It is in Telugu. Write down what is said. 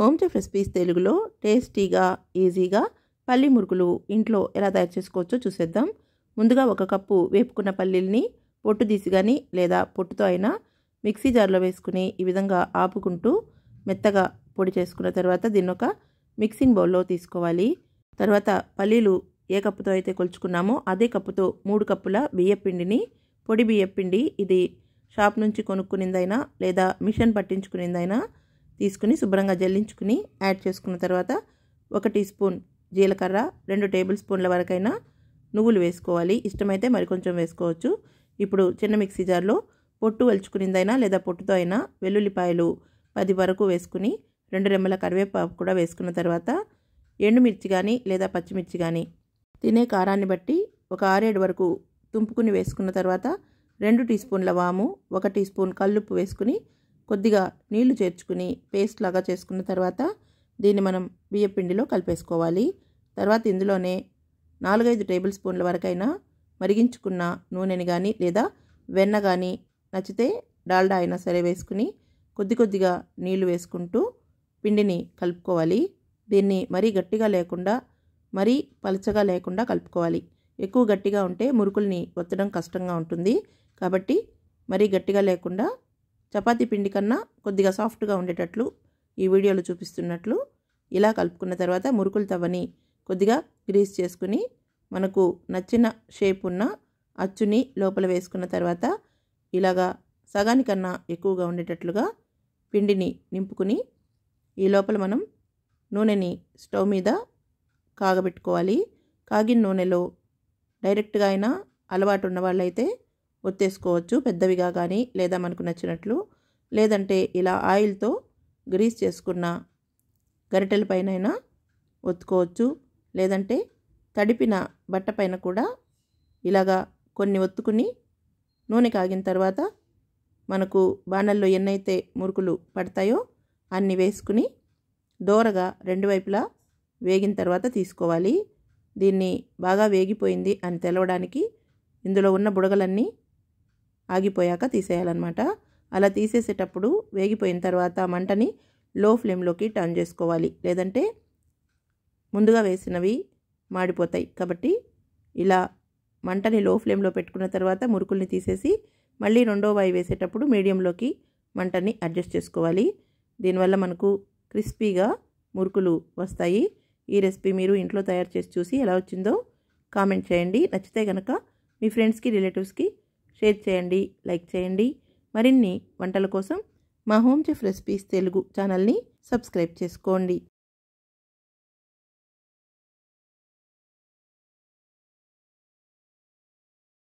హోమ్ చెఫ్ రెసిపీస్ తెలుగులో టేస్టీగా ఈజీగా పల్లి మురుకులు ఇంట్లో ఎలా తయారు చేసుకోవచ్చో చూసేద్దాం ముందుగా ఒక కప్పు వేపుకున్న పల్లీల్ని పొట్టు తీసి కానీ లేదా పొట్టుతో అయినా మిక్సీ జార్లో వేసుకుని ఈ విధంగా ఆపుకుంటూ మెత్తగా పొడి చేసుకున్న తర్వాత దీన్ని ఒక మిక్సింగ్ బౌల్లో తీసుకోవాలి తర్వాత పల్లీలు ఏ కప్పుతో అయితే కొలుచుకున్నామో అదే కప్పుతో మూడు కప్పుల బియ్యపిండిని పొడి బియ్యపిండి ఇది షాప్ నుంచి కొనుక్కునిందైనా లేదా మిషన్ పట్టించుకునిందైనా తీసుకుని శుభ్రంగా జల్లించుకుని యాడ్ చేసుకున్న తర్వాత ఒక టీ స్పూన్ జీలకర్ర రెండు టేబుల్ స్పూన్ల వరకైనా నువ్వులు వేసుకోవాలి ఇష్టమైతే మరికొంచెం వేసుకోవచ్చు ఇప్పుడు చిన్న మిక్సీ జార్లో పొట్టు వలుచుకునిందైనా లేదా పొట్టుతో అయినా వెల్లుల్లిపాయలు పది వరకు వేసుకుని రెండు రెమ్మల కరివేపాకు కూడా వేసుకున్న తర్వాత ఎండుమిర్చి కానీ లేదా పచ్చిమిర్చి కానీ తినే కారాన్ని బట్టి ఒక ఆరేడు వరకు తుంపుకుని వేసుకున్న తర్వాత రెండు టీ స్పూన్ల వాము ఒక టీ స్పూన్ కల్లుప్పు వేసుకుని కొద్దిగా నీళ్లు చేర్చుకుని పేస్ట్ లాగా చేసుకున్న తర్వాత దీన్ని మనం బియ్యపిండిలో కలిపేసుకోవాలి తర్వాత ఇందులోనే నాలుగైదు టేబుల్ స్పూన్ల వరకైనా మరిగించుకున్న నూనెని కానీ లేదా వెన్న కానీ నచ్చితే డాల్డా అయినా సరే వేసుకుని కొద్ది కొద్దిగా నీళ్లు వేసుకుంటూ పిండిని కలుపుకోవాలి దీన్ని మరీ గట్టిగా లేకుండా మరీ పలచగా లేకుండా కలుపుకోవాలి ఎక్కువ గట్టిగా ఉంటే మురుకుల్ని ఒత్తడం కష్టంగా ఉంటుంది కాబట్టి మరీ గట్టిగా లేకుండా చపాతీ పిండి కన్నా కొద్దిగా సాఫ్ట్గా ఉండేటట్లు ఈ వీడియోలో చూపిస్తున్నట్లు ఇలా కలుపుకున్న తర్వాత మురుకులు తవ్వని కొద్దిగా గ్రీస్ చేసుకుని మనకు నచ్చిన షేప్ ఉన్న అచ్చుని లోపల వేసుకున్న తర్వాత ఇలాగా సగానికన్నా ఎక్కువగా ఉండేటట్లుగా పిండిని నింపుకుని ఈ లోపల మనం నూనెని స్టవ్ మీద కాగబెట్టుకోవాలి కాగిన నూనెలో డైరెక్ట్గా అయినా అలవాటు ఉన్న వాళ్ళైతే ఒత్తేసుకోవచ్చు పెద్దవిగా కానీ లేదా మనకు నచ్చినట్లు లేదంటే ఇలా ఆయిల్తో గ్రీస్ చేసుకున్న గరిటెల పైనైనా ఒత్తుకోవచ్చు లేదంటే తడిపిన బట్ట పైన కూడా ఇలాగా కొన్ని ఒత్తుకుని నూనె కాగిన తర్వాత మనకు బాణల్లో ఎన్నైతే మురుకులు పడతాయో అన్ని వేసుకుని దోరగా రెండు వైపులా వేగిన తర్వాత తీసుకోవాలి దీన్ని బాగా వేగిపోయింది అని తెలవడానికి ఇందులో ఉన్న బుడగలన్నీ ఆగిపోయాక తీసేయాలన్నమాట అలా తీసేసేటప్పుడు వేగిపోయిన తర్వాత మంటని లో ఫ్లేమ్లోకి టర్న్ చేసుకోవాలి లేదంటే ముందుగా వేసినవి మాడిపోతాయి కాబట్టి ఇలా మంటని లో ఫ్లేమ్లో పెట్టుకున్న తర్వాత మురుకుల్ని తీసేసి మళ్ళీ రెండో వాయి వేసేటప్పుడు మీడియంలోకి మంటని అడ్జస్ట్ చేసుకోవాలి దీనివల్ల మనకు క్రిస్పీగా మురుకులు వస్తాయి ఈ రెసిపీ మీరు ఇంట్లో తయారు చేసి చూసి ఎలా వచ్చిందో కామెంట్ చేయండి నచ్చితే కనుక మీ ఫ్రెండ్స్కి రిలేటివ్స్కి షేర్ చేయండి లైక్ చేయండి మరిన్ని వంటల కోసం మా హోమ్ చెఫ్ రెసిపీస్ తెలుగు ఛానల్ని సబ్స్క్రైబ్ చేసుకోండి